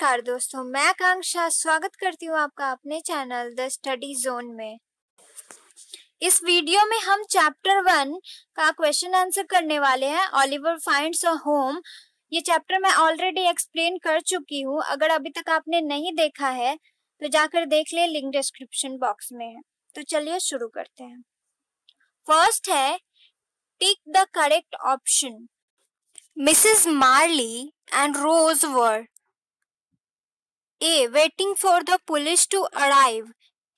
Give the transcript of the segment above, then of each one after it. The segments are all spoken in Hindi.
नमस्कार दोस्तों मैं आकांक्षा स्वागत करती हूँ आपका अपने चैनल द स्टडी जोन में इस वीडियो में हम चैप्टर वन का क्वेश्चन आंसर करने वाले हैं ऑलिवर फाइंड्स अ होम ये चैप्टर मैं ऑलरेडी एक्सप्लेन कर चुकी हूँ अगर अभी तक आपने नहीं देखा है तो जाकर देख ले लिंक डिस्क्रिप्शन बॉक्स में है तो चलिए शुरू करते हैं फर्स्ट है tick the correct option Mrs Marley and Rose were a waiting for the police to arrive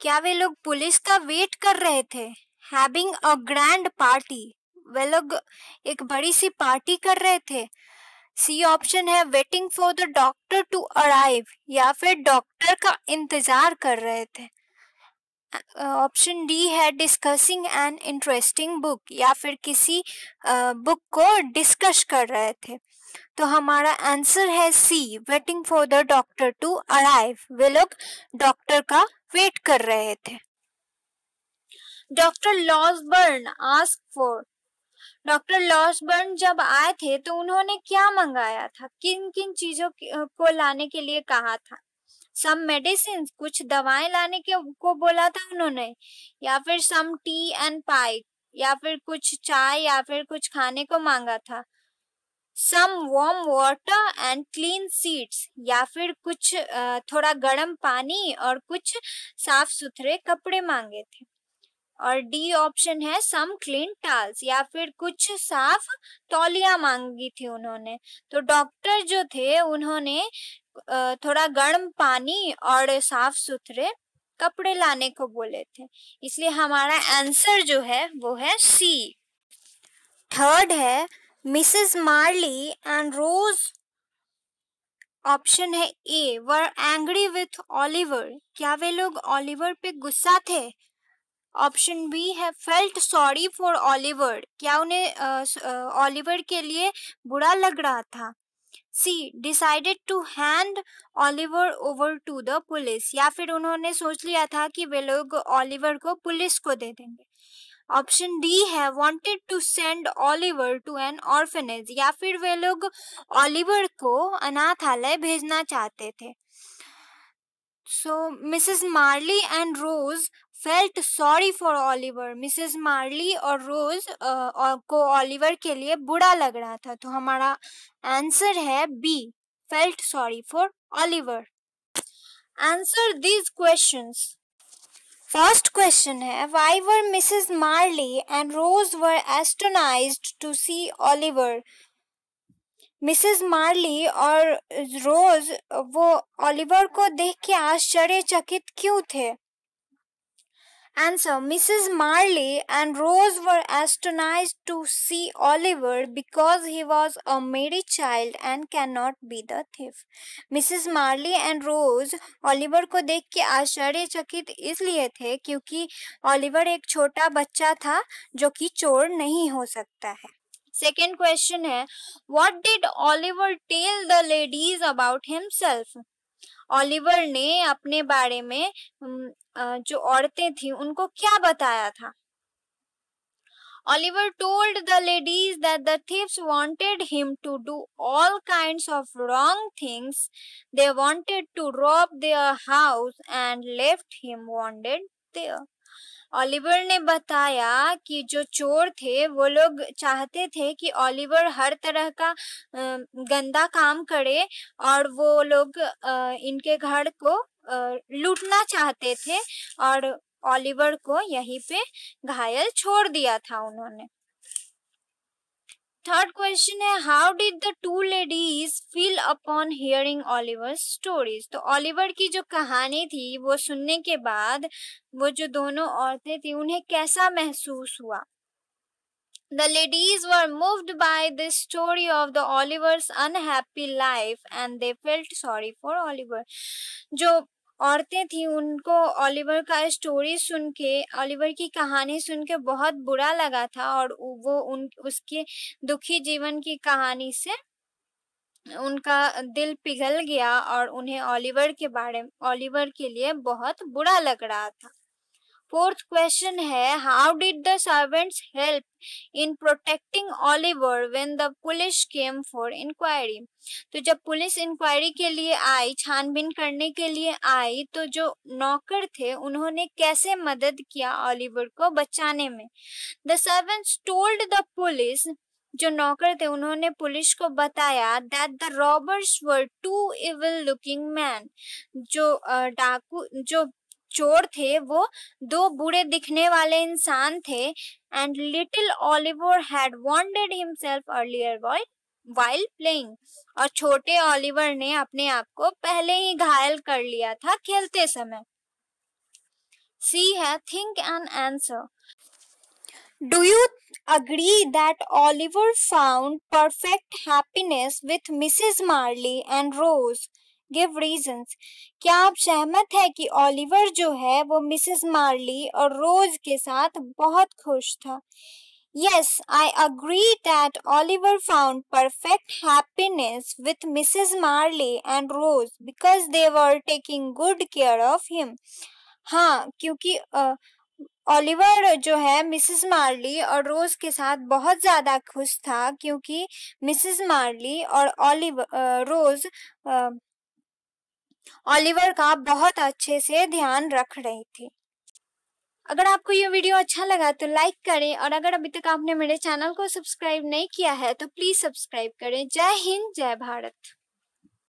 क्या वे लोग पुलिस का वेट कर रहे थे हैविंग अ ग्रैंड पार्टी वे लोग एक बड़ी सी पार्टी कर रहे थे सी ऑप्शन है waiting for the doctor to arrive या फिर डॉक्टर का इंतजार कर रहे थे ऑप्शन डी है डिस्कसिंग एन इंटरेस्टिंग बुक या फिर किसी बुक को डिस्कस कर रहे थे तो हमारा आंसर है C waiting for the doctor to arrive वे लोग डॉक्टर का वेट कर रहे थे doctor Losberne ask for doctor Losberne जब आए थे तो उन्होंने क्या मंगाया था किन किन चीजों को लाने के लिए कहा था सम मेडिसिन कुछ दवाएं लाने के को बोला था उन्होंने या फिर सम टी एंड पाई या फिर कुछ चाय या फिर कुछ खाने को मांगा था some warm water and clean sheets या फिर कुछ थोड़ा गर्म पानी और कुछ साफ सुथरे कपड़े मांगे थे और डी ऑप्शन है सम क्लीन टाल्स या फिर कुछ साफ तौलिया मांगी थी उन्होंने तो डॉक्टर जो थे उन्होंने थोड़ा गर्म पानी और साफ सुथरे कपड़े लाने को बोले थे इसलिए हमारा आंसर जो है वो है सी थर्ड है Mrs Marley and Rose option है A were angry with Oliver क्या वे लोग ऑलिवर पे गुस्सा थे ऑप्शन बी है फेल्ट सॉरी फॉर ऑलिवर क्या उन्हें ऑलिवर के लिए बुरा लग रहा था C decided to hand Oliver over to the police या फिर उन्होंने सोच लिया था कि वे लोग ऑलिवर को पुलिस को दे देंगे ऑप्शन डी है wanted to send Oliver to an orphanage या फिर वे लोग ऑलिवर को अनाथालय भेजना चाहते थे so Mrs Marley and Rose felt sorry for Oliver Mrs Marley और रोज को ऑलिवर के लिए बुरा लग रहा था तो हमारा आंसर है B felt sorry for Oliver answer these questions First question है Why were Mrs. Marley and Rose were astonished to see Oliver? Mrs Marley और रोज वो ओलिवर को देख के आश्चर्यचकित क्यों थे Answer Mrs. Marley and Rose were astonished to see Oliver because he was a married child and cannot be the thief. Mrs. Marley and Rose Oliver को देख के आश्चर्यचकित इसलिए थे क्योंकि Oliver एक छोटा बच्चा था जो कि चोर नहीं हो सकता है सेकेंड क्वेश्चन है what did Oliver tell the ladies about himself Oliver ने अपने बारे में जो औरतें थी उनको क्या बताया था Oliver told the ladies that the thieves wanted him to do all kind of wrong things they wanted to rob their house and left him wounded there Oliver ने बताया कि जो चोर थे वो लोग चाहते थे कि ऑलिवर हर तरह का गंदा काम करे और वो लोग इनके घर को लूटना चाहते थे और ऑलिवर को यहीं पे घायल छोड़ दिया था उन्होंने थर्ड क्वेश्चन है how did the two ladies feel upon hearing Oliver stories तो ऑलिवर की जो कहानी थी वो सुनने के बाद वो जो दोनों औरतें थी उन्हें कैसा महसूस हुआ The ladies were moved by the story of the Oliver's unhappy life and they felt sorry for Oliver. जो औरतें थी उनको ओलिवर का स्टोरी सुन के ओलिवर की कहानी सुन के बहुत बुरा लगा था और वो उन उसके दुखी जीवन की कहानी से उनका दिल पिघल गया और उन्हें ओलिवर के बारे ओलिवर के लिए बहुत बुरा लग रहा था फोर्थ क्वेश्चन है how did the servants help in protecting Oliver when the police came for inquiry तो जब पुलिस इंक्वायरी के लिए आई छानबीन करने के लिए आई तो जो नौकर थे उन्होंने कैसे मदद किया ऑलिवर को बचाने में the servants told the police जो नौकर थे उन्होंने पुलिस को बताया that the robbers were two evil looking man जो डाकू जो चोर थे वो दो बुरे दिखने वाले इंसान थे and little Oliver had wounded himself earlier boy while playing और छोटे ओलिवर ने अपने आप को पहले ही घायल कर लिया था खेलते समय सी है think and answer do you agree that Oliver found perfect happiness with Mrs. Marley and Rose give reasons क्या आप सहमत है कि ओलिवर जो है वो मिसेस मार्ली और रोज के साथ बहुत खुश था yes I agree that Oliver found perfect happiness with Mrs Marley and Rose because they were taking good care of him हाँ क्योंकि uh, ओलिवर जो है मिसेस मार्ली और रोज के साथ बहुत ज्यादा खुश था क्योंकि मिसेस मार्ली और ओलिवर रोज ऑलिवर का बहुत अच्छे से ध्यान रख रही थी अगर आपको ये वीडियो अच्छा लगा तो लाइक करें और अगर अभी तक आपने मेरे चैनल को सब्सक्राइब नहीं किया है तो प्लीज़ सब्सक्राइब करें जय हिंद जय भारत